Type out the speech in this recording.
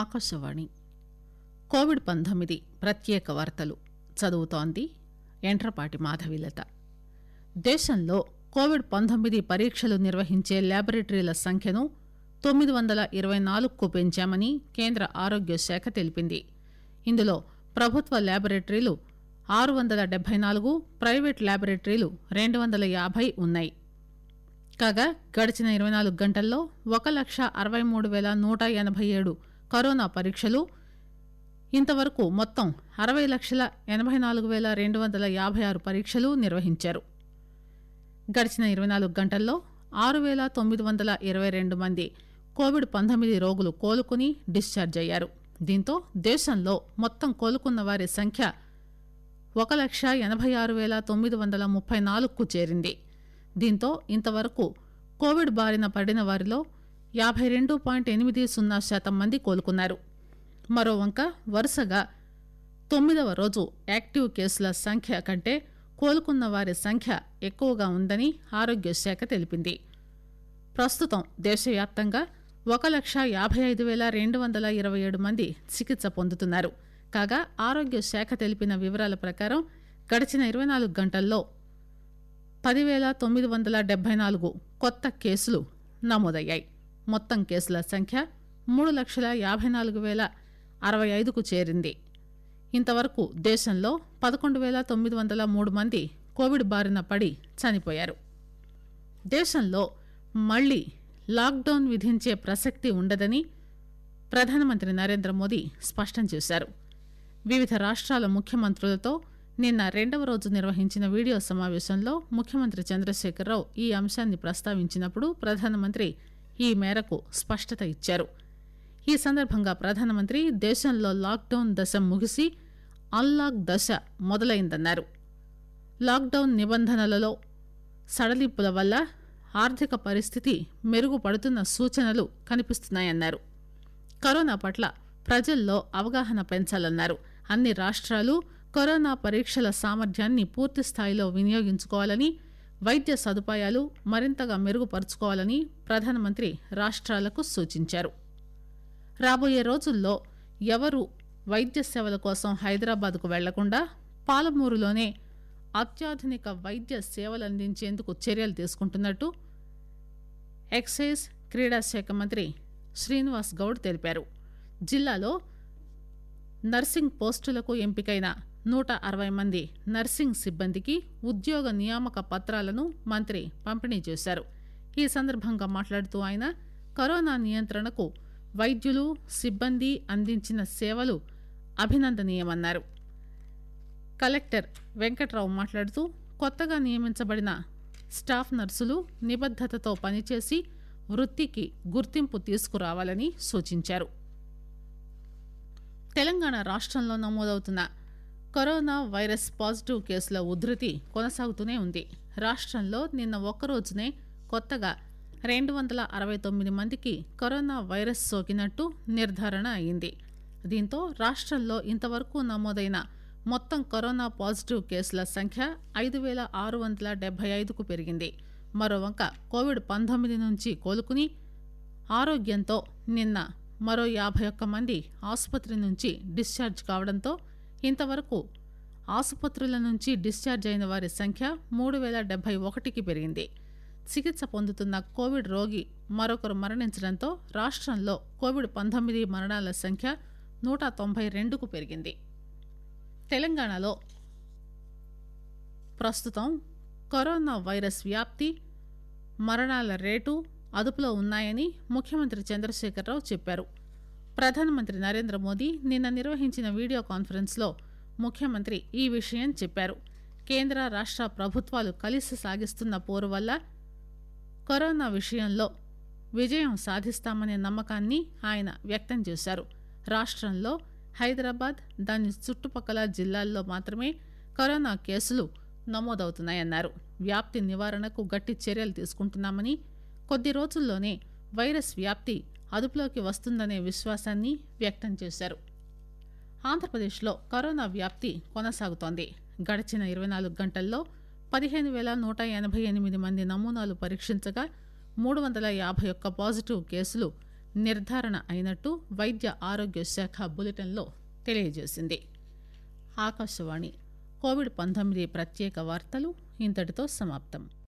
Akashvani Covid పంతొమ్మిది ప్రత్యేక వార్తలు చదువుతోంది ఎంట్రపాటి మాధవిలత దేశంలో కోవిడ్ పంతొమ్మిది పరీక్షలు నిర్వహించే ల్యాబొరేటరీల సంఖ్యను తొమ్మిది వందల ఇరవై నాలుగుకు పెంచామని కేంద్ర ఆరోగ్య శాఖ తెలిపింది ఇందులో ప్రభుత్వ ల్యాబొరేటరీలు ఆరు వందల డెబ్బై నాలుగు ప్రైవేట్ ల్యాబొరేటరీలు రెండు వందల యాభై ఉన్నాయి కాగా గడిచిన ఇరవై నాలుగు గంటల్లో ఒక లక్ష అరవై మూడు వేల నూట ఎనభై ఏడు కరోనా పరీక్షలు ఇంతవరకు మొత్తం అరవై లక్షల ఎనబై నాలుగు పేల రెండు వందల యాబై ఆరు పరీక్షలు నిర్వహించారు గడిచిన ఇరవై నాలుగు గంటల్లో ఆరు పేల తొమ్మిది వందల ఇరవై రెండు మంది కోవిడ్ పంతొమ్మిది రోగులు కోలుకుని డిశ్చార్జ్ అయ్యారు దీంతో దేశంలో మొత్తం కోలుకున్న వారి సంఖ్య ఒక లక్ష ఎనభై ఆరు పేల తొమ్మిది వందల ముప్పై నాలుగుకు చేరింది దీంతో ఇంతవరకు కోవిడ్ బారిన పడిన వారిలో యాబై రెండు పాయింట్ ఎనిమిది సున్నా శాతం మంది కోలుకున్నారు మరోవంక వరుసగా తొమ్మిదవ రోజు యాక్టివ్ కేసుల సంఖ్య కంటే కోలుకున్న వారి సంఖ్య ఎక్కువగా ఉందని ఆరోగ్య శాఖ తెలిపింది ప్రస్తుతం దేశవ్యాప్తంగా ఒక లక్ష యాభై ఐదు వేల రెండు వందల ఇరవై ఏడు మంది చికిత్స పొందుతున్నారు కాగా ఆరోగ్య శాఖ తెలిపిన వివరాల ప్రకారం గడిచిన ఇరవై నాలుగు గంటల్లో పదివేల తొమ్మిది వందల డెబ్బై నాలుగు కొత్త కేసులు నమోదయ్యాయి మొత్తం కేసుల సంఖ్య మూడు లక్షల యాబై నాలుగు వేల అరవై ఐదుకు చేరింది ఇంతవరకు దేశంలో పదకొండు వేల తొమ్మిది వందల మూడు మంది కోవిడ్ బారిన పడి చనిపోయారు దేశంలో మళ్లీ లాక్డౌన్ విధించే ప్రసక్తి ఉండదని ప్రధానమంత్రి నరేంద్ర మోదీ స్పష్టం చేశారు వివిధ రాష్ట్రాల ముఖ్యమంత్రులతో నిన్న రెండవ రోజు నిర్వహించిన వీడియో సమావేశంలో ముఖ్యమంత్రి చంద్రశేఖరరావు ఈ అంశాన్ని ప్రస్తావించినప్పుడు ప్రధానమంత్రి ఈ మేరకు స్పష్టత ఇచ్చారు ఈ సందర్భంగా ప్రధానమంత్రి దేశంలో లాక్డౌన్ దశ ముగిసి అన్లాక్ దశ మొదలైందన్నారు లాక్డౌన్ నిబంధనలలో సడలింపుల వల్ల ఆర్థిక పరిస్థితి మెరుగుపడుతున్న సూచనలు కనిపిస్తున్నాయన్నారు కరోనా పట్ల ప్రజల్లో అవగాహన పెంచాలన్నారు అన్ని రాష్ట్రాలు కరోనా పరీక్షల సామర్థ్యాన్ని పూర్తిస్థాయిలో వినియోగించుకోవాలని వైద్య సదుపాయాలు మరింతగా మెరుగుపరుచుకోవాలని ప్రధానమంత్రి రాష్టాలకు సూచించారు రాబోయే రోజుల్లో ఎవరు వైద్య సేవల కోసం హైదరాబాద్కు వెళ్లకుండా పాలమూరులోనే అత్యాధునిక వైద్య సేవలందించేందుకు చర్యలు తీసుకుంటున్నట్టు ఎక్సైజ్ క్రీడా శాఖ మంత్రి శ్రీనివాస్ గౌడ్ తెలిపారు జిల్లాలో నర్సింగ్ పోస్టులకు ఎంపికైన నూట అరవై మంది నర్సింగ్ సిబ్బందికి ఉద్యోగ నియామక పత్రాలను మంత్రి పంపిణీ చేశారు ఈ సందర్భంగా మాట్లాడుతూ ఆయన కరోనా నియంత్రణకు వైద్యులు సిబ్బంది అందించిన సేవలు అభినందనీయమన్నారు కలెక్టర్ వెంకట్రావు మాట్లాడుతూ కొత్తగా నియమించబడిన స్టాఫ్ నర్సులు నిబద్దతతో పనిచేసి వృత్తికి గుర్తింపు తీసుకురావాలని సూచించారు తెలంగాణ రాష్ట్రంలో నమోదవుతున్న కరోనా వైరస్ పాజిటివ్ కేసుల ఉధృతి కొనసాగుతూనే ఉంది రాష్టంలో నిన్న ఒక్కరోజునే కొత్తగా రెండు వందల అరవై తొమ్మిది మందికి కరోనా వైరస్ సోకినట్టు నిర్ధారణ అయింది దీంతో రాష్టంలో ఇంతవరకు నమోదైన మొత్తం కరోనా పాజిటివ్ కేసుల సంఖ్య ఐదు వేల ఆరు వందల డెబ్బై ఐదుకు పెరిగింది మరోవంక కోవిడ్ పంతొమ్మిది నుంచి కోలుకుని ఆరోగ్యంతో నిన్న మరో యాభై ఒక్క మంది ఆసుపత్రి నుంచి డిశ్చార్జ్ కావడంతో ఇంతవరకు ఆసుపత్రుల నుంచి డిశ్చార్జ్ అయిన వారి సంఖ్య మూడు వేల డెబ్బై ఒకటికి పెరిగింది చికిత్స పొందుతున్న కోవిడ్ రోగి మరొకరు మరణించడంతో రాష్ట్రంలో కోవిడ్ పంతొమ్మిది మరణాల సంఖ్య నూట తొంభై రెండుకు పెరిగింది తెలంగాణలో ప్రస్తుతం కరోనా వైరస్ వ్యాప్తి మరణాల రేటు అదుపులో ఉన్నాయని ముఖ్యమంత్రి చంద్రశేఖరరావు చెప్పారు ప్రధానమంత్రి నరేంద్ర మోదీ నిన్న నిర్వహించిన వీడియో కాన్పరెన్స్ లో ముఖ్యమంత్రి ఈ విషయం చెప్పారు కేంద్ర రాష్ట ప్రభుత్వాలు కలిసి సాగిస్తున్న పోరు వల్ల కరోనా విషయంలో విజయం సాధిస్తామనే నమ్మకాన్ని ఆయన వ్యక్తం చేశారు రాష్టంలో హైదరాబాద్ దాని చుట్టుపక్కల జిల్లాల్లో మాత్రమే కరోనా కేసులు నమోదవుతున్నాయన్నారు వ్యాప్తి నివారణకు గట్టి చర్యలు తీసుకుంటున్నామని కొద్ది రోజుల్లోనే వైరస్ వ్యాప్తి అదుపులోకి వస్తుందనే విశ్వాసాన్ని వ్యక్తం చేశారు ఆంధ్రప్రదేశ్లో కరోనా వ్యాప్తి కొనసాగుతోంది గడిచిన ఇరవై నాలుగు గంటల్లో పదిహేను వేల నూట ఎనభై ఎనిమిది మంది నమూనాలు పరీక్షించగా మూడు వందల యాభై ఒక్క పాజిటివ్ కేసులు నిర్ధారణ అయినట్టు వైద్య ఆరోగ్య శాఖ బులెటిన్లో తెలియజేసింది ఆకాశవాణి కోవిడ్ పంతొమ్మిది ప్రత్యేక వార్తలు ఇంతటితో సమాప్తం